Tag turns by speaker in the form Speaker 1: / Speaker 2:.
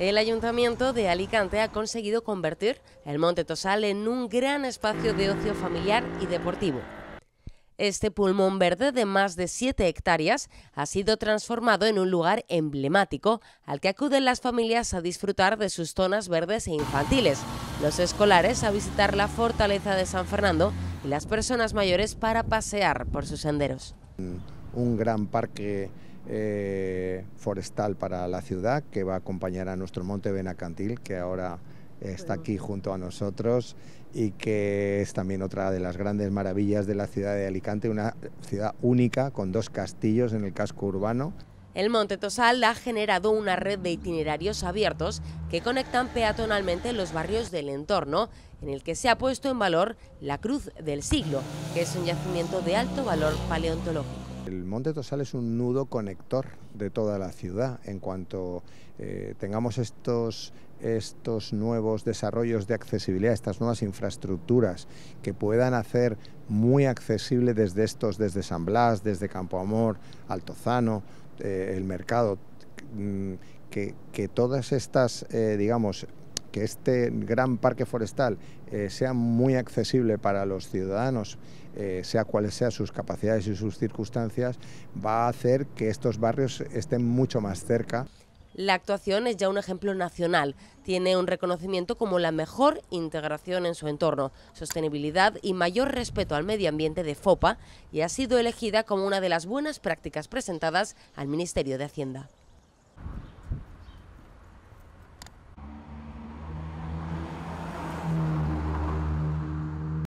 Speaker 1: El Ayuntamiento de Alicante ha conseguido convertir el Monte Tosal en un gran espacio de ocio familiar y deportivo. Este pulmón verde de más de 7 hectáreas ha sido transformado en un lugar emblemático al que acuden las familias a disfrutar de sus zonas verdes e infantiles, los escolares a visitar la fortaleza de San Fernando y las personas mayores para pasear por sus senderos.
Speaker 2: Un gran parque eh, forestal para la ciudad que va a acompañar a nuestro monte Benacantil, que ahora está aquí junto a nosotros y que es también otra de las grandes maravillas de la ciudad de Alicante, una ciudad única con dos castillos en el casco urbano.
Speaker 1: El Monte Tosal ha generado una red de itinerarios abiertos que conectan peatonalmente los barrios del entorno, en el que se ha puesto en valor la Cruz del Siglo, que es un yacimiento de alto valor paleontológico.
Speaker 2: El Monte Tosal es un nudo conector de toda la ciudad. En cuanto eh, tengamos estos, estos nuevos desarrollos de accesibilidad, estas nuevas infraestructuras que puedan hacer muy accesible desde estos, desde San Blas, desde Campo Amor, Altozano, eh, el mercado, que, todas estas, eh, digamos, que este gran parque forestal eh, sea muy accesible para los ciudadanos, eh, sea cuales sean sus capacidades y sus circunstancias, va a hacer que estos barrios estén mucho más cerca.
Speaker 1: La actuación es ya un ejemplo nacional. Tiene un reconocimiento como la mejor integración en su entorno, sostenibilidad y mayor respeto al medio ambiente de FOPA y ha sido elegida como una de las buenas prácticas presentadas al Ministerio de Hacienda.